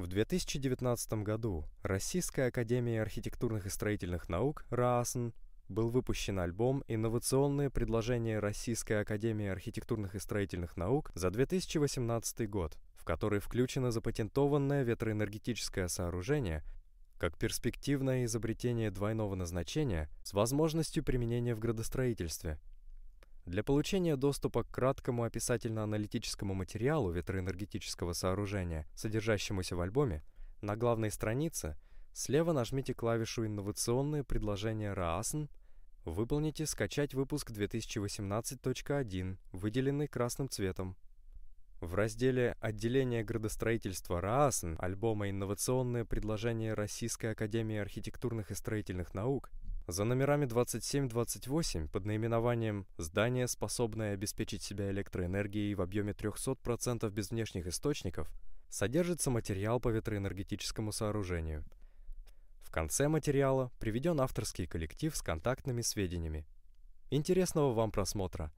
В 2019 году Российская академия архитектурных и строительных наук РААСН был выпущен альбом «Инновационные предложения Российской Академии архитектурных и строительных наук» за 2018 год, в который включено запатентованное ветроэнергетическое сооружение как перспективное изобретение двойного назначения с возможностью применения в градостроительстве – для получения доступа к краткому описательно-аналитическому материалу ветроэнергетического сооружения, содержащемуся в альбоме, на главной странице слева нажмите клавишу «Инновационные предложения РААСН», выполните «Скачать выпуск 2018.1», выделенный красным цветом. В разделе «Отделение градостроительства РААСН» альбома «Инновационные предложения Российской Академии Архитектурных и Строительных Наук» За номерами 27-28 под наименованием «Здание, способное обеспечить себя электроэнергией в объеме 300% без внешних источников» содержится материал по ветроэнергетическому сооружению. В конце материала приведен авторский коллектив с контактными сведениями. Интересного вам просмотра!